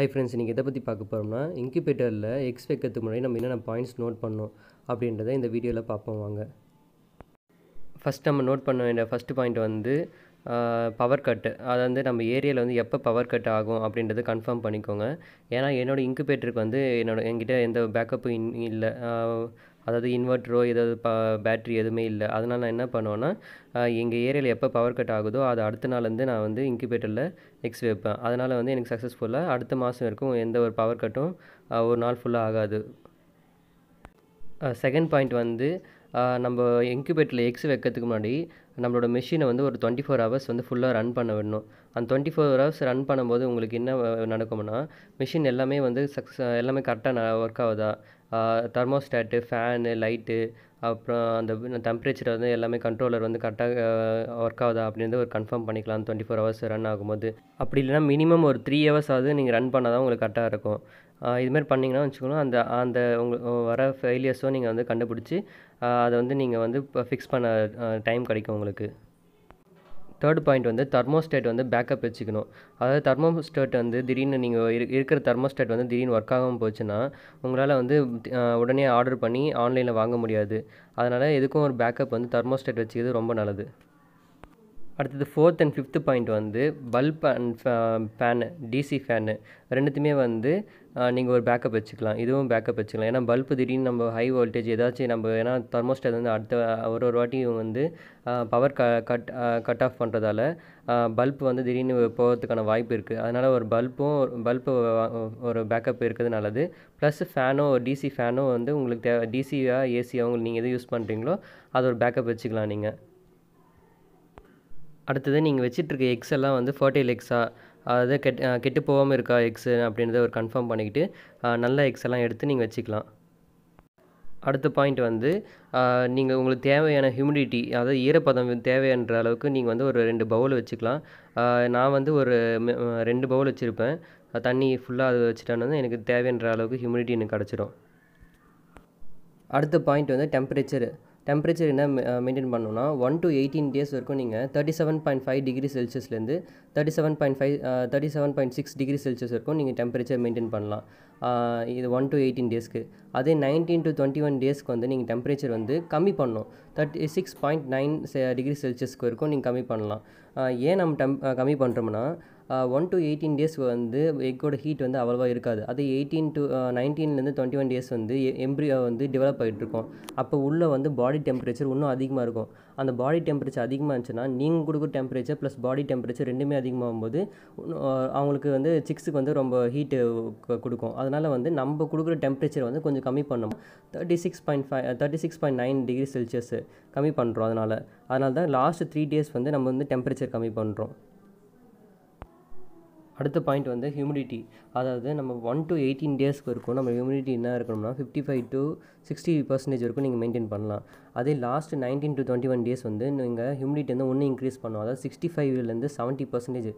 Hi friends நீங்கள் இதை பற்றி பார்க்க போகிறோம்னா இன்குபேட்டரில் எக்ஸ் வைக்கிறதுக்கு முன்னாடி நம்ம என்னென்ன பாயிண்ட்ஸ் நோட் பண்ணோம் அப்படின்றத இந்த வீடியோவில் பார்ப்போம் வாங்க ஃபஸ்ட் நம்ம நோட் பண்ண வேண்டிய ஃபஸ்ட்டு பாயிண்ட் வந்து பவர் கட்டு அதை வந்து நம்ம ஏரியாவில் வந்து எப்போ பவர் கட் ஆகும் அப்படின்றத கன்ஃபார்ம் பண்ணிக்கோங்க ஏன்னா என்னோடய இன்குபேட்டருக்கு வந்து என்னோட என்கிட்ட எந்த பேக்கப்பும் இல்லை அதாவது இன்வெர்ட்ரோ ஏதாவது ப பேட்ரி எதுவுமே இல்லை அதனால் நான் என்ன பண்ணுவேன்னா எங்கள் ஏரியாவில் எப்போ பவர் கட் ஆகுதோ அது அடுத்த நாள்லேருந்து நான் வந்து இன்குபேட்டரில் நெக்ஸ்ட் வைப்பேன் அதனால் வந்து எனக்கு சக்ஸஸ்ஃபுல்லாக அடுத்த மாதம் வரைக்கும் எந்த ஒரு பவர் கட்டும் ஒரு நாள் ஃபுல்லாக ஆகாது செகண்ட் பாயிண்ட் வந்து நம்ம இன்குபேட்டரில் எக்ஸ் வைக்கிறதுக்கு முன்னாடி நம்மளோட மிஷினை வந்து ஒரு டுவெண்ட்டி ஃபோர் ஹவர்ஸ் வந்து ஃபுல்லாக ரன் பண்ண விடணும் அந்த டுவெண்ட்டி ஃபோர் ஹவர்ஸ் ரன் பண்ணும்போது உங்களுக்கு என்ன நடக்கும்னா மிஷின் எல்லாமே வந்து சக்ஸஸ் எல்லாமே கரெக்டாக ஒர்க் ஆகுதா தெர்மோஸ்டாட்டு ஃபேனு லைட்டு அப்புறம் அந்த டெம்ப்ரேச்சர் வந்து எல்லாமே கண்ட்ரோலர் வந்து கரெக்டாக ஒர்க் ஆகுதா அப்படின்றது ஒரு கன்ஃபார்ம் பண்ணிக்கலாம் டுவெண்ட்டி ஃபோர் ஹவர்ஸ் ரன் ஆகும்போது அப்படி இல்லைனா மினிமம் ஒரு த்ரீ ஹவர்ஸ் ஆகுது நீங்கள் ரன் பண்ணால் தான் உங்களுக்கு கரெக்டாக இருக்கும் இதுமாரி பண்ணிங்கன்னா வச்சுக்கணும் அந்த அந்த உங்கள் வர ஃபெயிலியர்ஸும் நீங்கள் வந்து கண்டுபிடிச்சி அதை வந்து நீங்கள் வந்து இப்போ ஃபிக்ஸ் பண்ண டைம் கிடைக்கும் உங்களுக்கு தேர்ட் பாயிண்ட் வந்து தெர்மோஸ்டேட் வந்து பேக்கப் வச்சுக்கணும் அதாவது தெர்மோஸ்டேட் வந்து திடீர்னு நீங்கள் இருக்கிற தெர்மோஸ்டேட் வந்து திடீர்னு ஒர்க் ஆகாமல் போச்சுன்னா உங்களால் வந்து உடனே ஆர்டர் பண்ணி ஆன்லைனில் வாங்க முடியாது அதனால் எதுக்கும் ஒரு பேக்கப் வந்து தெர்மோஸ்டேட் வச்சுக்கிறது ரொம்ப நல்லது அடுத்தது ஃபோர்த் அண்ட் ஃபிஃப்த்து பாயிண்ட் வந்து bulb and fan DC fan ரெண்டுத்துமே வந்து நீங்கள் ஒரு பேக்கப் வச்சுக்கலாம் இதுவும் பேக்கப் வச்சுக்கலாம் ஏன்னா பல்ப் திடீர்னு நம்ம ஹை வோல்டேஜ் ஏதாச்சும் நம்ம ஏன்னா தர்மோஸ்டர் வந்து அடுத்த ஒரு ஒரு வாட்டியும் வந்து பவர் க கட் கட் ஆஃப் பண்ணுறதால பல்ப் வந்து திடீர்னு போகிறதுக்கான வாய்ப்பு இருக்குது அதனால் ஒரு பல்ப்பும் பல்ப்பு ஒரு பேக்கப் இருக்கிறது நல்லது ப்ளஸ் ஃபேனோ டிசி ஃபேனோ வந்து உங்களுக்கு தேவை டிசியாக ஏசியாக உங்களுக்கு நீங்கள் எது யூஸ் பண்ணுறீங்களோ அது ஒரு பேக்கப் வச்சுக்கலாம் நீங்கள் அடுத்தது நீங்கள் வச்சிட்ருக்க எக்ஸ் எல்லாம் வந்து ஃபர்டைல் எக்ஸா அதாவது கெட் கெட்டு போகாமல் இருக்கா எக்ஸு அப்படின்றத ஒரு கன்ஃபார்ம் பண்ணிக்கிட்டு நல்ல எக்ஸ் எல்லாம் எடுத்து நீங்கள் வச்சுக்கலாம் அடுத்த பாயிண்ட் வந்து நீங்கள் உங்களுக்கு தேவையான ஹியூமிடிட்டி அதாவது ஈரப்பதம் தேவைன்ற அளவுக்கு நீங்கள் வந்து ஒரு ரெண்டு பவுல் வச்சுக்கலாம் நான் வந்து ஒரு ரெண்டு பவுல் வச்சுருப்பேன் தண்ணி ஃபுல்லாக அது வச்சுட்டோன்னா எனக்கு தேவைன்ற அளவுக்கு ஹியூமிடிட்டி எனக்கு கிடச்சிடும் அடுத்த பாயிண்ட் வந்து டெம்பரேச்சர் டெம்பரேச்சர் என்ன மெயின்டைன் பண்ணணும்னா ஒன் டு எயிட்டீன் டேஸ் வரைக்கும் நீங்கள் thirty seven point five degree செல்சியஸ்லேருந்து thirty seven point five thirty seven point six degree celsius வரைக்கும் நீங்கள் டெம்பரேச்சர் மெயின்டைன் பண்ணலாம் uh, இது ஒன் டு எயிட்டீன் டேஸ்க்கு அதே நைன்டீன் டு டுவெண்ட்டி ஒன் டேஸ்க்கு வந்து நீங்கள் டெம்பரேச்சர் வந்து கம்மி பண்ணணும் thirty six point nine degree செல்சியஸ்க்கு வரைக்கும் நீங்கள் கம்மி பண்ணலாம் uh, ஏன் நம்ம டெம் uh, கம்மி பண்ணுறோம்னா ஒன் டு எயிட்டீன் டேஸ் வந்து எக்கோட ஹீட் வந்து அவ்வளோவா இருக்காது அது எயிட்டீன் டு நைன்டீன்லேருந்து டுவெண்ட்டி ஒன் டேஸ் வந்து எம்ப்ரியோ வந்து டெவலப் ஆகிட்டுருக்கோம் அப்போ உள்ளே வந்து பாடி டெம்பரேச்சர் இன்னும் அதிகமாக இருக்கும் அந்த பாடி டெம்பரேச்சர் அதிகமாக இருந்துச்சுன்னா நீங்கள் கொடுக்குற டெம்பரேச்சர் ப்ளஸ் பாடி டெம்பரேச்சர் ரெண்டுமே அதிகமாகும்போது அவங்களுக்கு வந்து சிக்ஸுக்கு வந்து ரொம்ப ஹீட்டு கொடுக்கும் அதனால் வந்து நம்ம கொடுக்குற டெம்பரேச்சர் வந்து கொஞ்சம் கம்மி பண்ணணும் thirty six point five thirty six point nine degree celsius கம்மி பண்ணுறோம் அதனால் அதனால தான் லாஸ்ட் த்ரீ டேஸ் வந்து நம்ம வந்து டெம்பரேச்சர் கம்மி பண்ணுறோம் அடுத்த பாயிண்ட் வந்து ஹியூமிடிட்டி அதாவது நம்ம ஒன் டு எயிட்டீன் டேஸ்க்கு இருக்கும் நம்ம ஹியூமிடிட்டி என்ன இருக்கணும்னா fifty five to sixty percentage வரைக்கும் நீங்கள் மெயின்டைன் பண்ணலாம் அதே last nineteen to twenty one days வந்து நீங்கள் ஹியூமிடிட்டி வந்து ஒன்று இன்க்ரீஸ் பண்ணும் அதாவது சிக்ஸ்டி ஃபைவ்லேருந்து செவன்ட்டி பர்சன்டேஜ்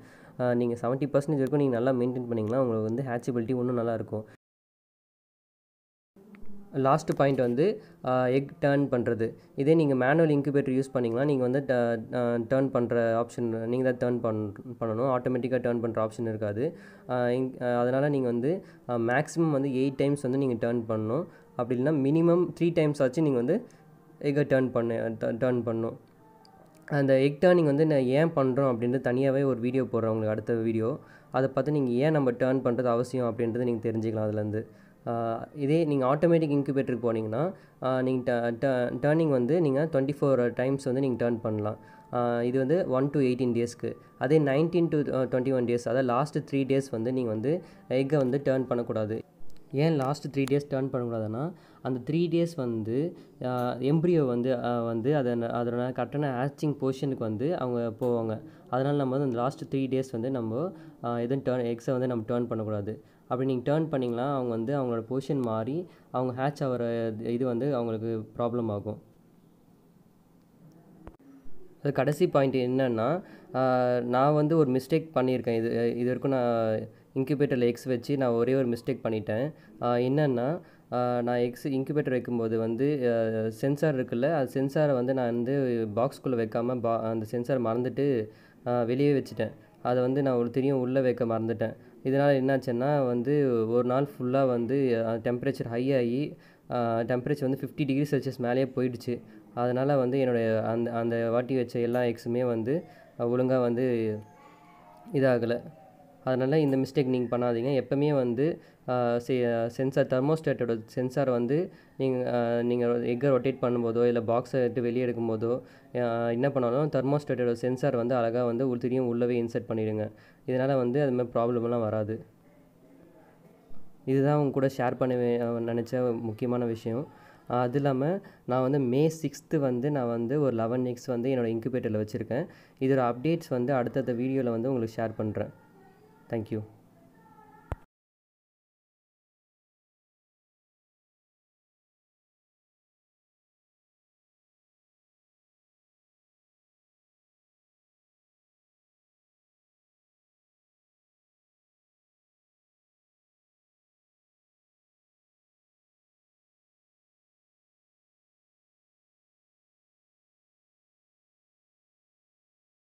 நீங்கள் செவன்ட்டி பர்சன்டேஜ் வரைக்கும் நீங்கள் நல்லா மெயின்டைன் பண்ணிங்கன்னா உங்களுக்கு வந்து ஹேச்சபிலிட்டி இன்னும் நல்லாயிருக்கும் லாஸ்ட்டு பாயிண்ட் வந்து எக் டேர்ன் பண்ணுறது இதே நீங்கள் மேனுவல் இன்குபேட்டர் யூஸ் பண்ணிங்கன்னா நீங்கள் வந்து டேர்ன் பண்ணுற ஆப்ஷன் நீங்கள் தான் டேர்ன் பண் பண்ணணும் ஆட்டோமேட்டிக்காக டேர்ன் பண்ணுற ஆப்ஷன் இருக்காது இங் அதனால் நீங்கள் வந்து மேக்ஸிமம் வந்து எயிட் டைம்ஸ் வந்து நீங்கள் டேர்ன் பண்ணணும் அப்படி இல்லைனா மினிமம் த்ரீ டைம்ஸ் ஆச்சு நீங்கள் வந்து எக்கை டேர்ன் பண்ண டேர்ன் பண்ணணும் அந்த எக் டேர்னிங் வந்து நான் ஏன் பண்ணுறோம் அப்படின்றது தனியாகவே ஒரு வீடியோ போடுறோம் உங்களுக்கு அடுத்த வீடியோ அதை பார்த்து நீங்கள் ஏன் நம்ம டேர்ன் பண்ணுறது அவசியம் அப்படின்றது நீங்கள் தெரிஞ்சுக்கலாம் அதுலேருந்து இதே நீங்கள் ஆட்டோமேட்டிக் இன்குபேட்டருக்கு போனீங்கன்னா நீங்கள் ட டேர்னிங் வந்து நீங்கள் டுவெண்ட்டி ஃபோர் டைம்ஸ் வந்து நீங்கள் டேர்ன் பண்ணலாம் இது வந்து ஒன் டு எயிட்டீன் டேஸ்க்கு அதே nineteen to twenty one days அதாவது லாஸ்ட்டு த்ரீ டேஸ் வந்து நீங்கள் வந்து எக்கை வந்து டேர்ன் பண்ணக்கூடாது ஏன் லாஸ்ட் த்ரீ டேஸ் டேர்ன் பண்ணக்கூடாதுன்னா அந்த த்ரீ டேஸ் வந்து எம்ப்ரியோ வந்து வந்து அதை அதோட கரெக்டான ஆச்சிங் பொசிஷனுக்கு வந்து அவங்க போவாங்க அதனால் நம்ம வந்து அந்த லாஸ்ட் த்ரீ டேஸ் வந்து நம்ம எதுவும் டேர்ன் எக்ஸை வந்து நம்ம டேர்ன் பண்ணக்கூடாது அப்படி நீங்கள் டேர்ன் பண்ணிங்கன்னா அவங்க வந்து அவங்களோட பொசிஷன் மாறி அவங்க ஹேட்ச் ஆகிற இது வந்து அவங்களுக்கு ப்ராப்ளம் ஆகும் அது கடைசி பாயிண்ட் என்னென்னா நான் வந்து ஒரு மிஸ்டேக் பண்ணியிருக்கேன் இது இது வரைக்கும் நான் இன்குபேட்டரில் எக்ஸ் வச்சு நான் ஒரே ஒரு மிஸ்டேக் பண்ணிட்டேன் என்னென்னா நான் எக்ஸ் இன்குபேட்டர் வைக்கும்போது வந்து சென்சார் இருக்குல்ல அது சென்சாரை வந்து நான் வந்து பாக்ஸ்குள்ளே வைக்காமல் பா அந்த சென்சார் மறந்துட்டு வெளியே வச்சுட்டேன் அதை வந்து நான் ஒரு தெரியும் உள்ளே வைக்க மறந்துட்டேன் இதனால் என்னாச்சுன்னா வந்து ஒரு நாள் ஃபுல்லாக வந்து டெம்பரேச்சர் ஹை ஆகி டெம்பரேச்சர் வந்து ஃபிஃப்டி டிகிரி செல்சியஸ் மேலேயே போயிடுச்சு அதனால் வந்து என்னுடைய அந்த அந்த வாட்டி வச்ச எல்லா எக்ஸுமே வந்து ஒழுங்காக வந்து இதாகலை அதனால் இந்த மிஸ்டேக் நீங்கள் பண்ணாதீங்க எப்போவுமே வந்து சென்சார் தெர்மோஸ்டேட்டோட சென்சார் வந்து நீங்கள் நீங்கள் எக்கை ரொட்டேட் பண்ணும்போதோ இல்லை பாக்ஸை விட்டு வெளியே எடுக்கும்போதோ என்ன பண்ணாலும் தெர்மோஸ்டேட்டோட சென்சார் வந்து அழகாக வந்து திரும்பியும் உள்ளவே இன்சர்ட் பண்ணிடுங்க இதனால் வந்து அது மாதிரி ப்ராப்ளம்லாம் வராது இதுதான் அவங்க கூட ஷேர் பண்ண நினச்ச முக்கியமான விஷயம் அது இல்லாமல் நான் வந்து மே சிக்ஸ்த்து வந்து நான் வந்து ஒரு லெவன் எக்ஸ் வந்து என்னோடய இன்குபேட்டரில் வச்சுருக்கேன் இதோட அப்டேட்ஸ் வந்து அடுத்தடுத்த வீடியோவில் வந்து உங்களுக்கு ஷேர் பண்ணுறேன் Thank you.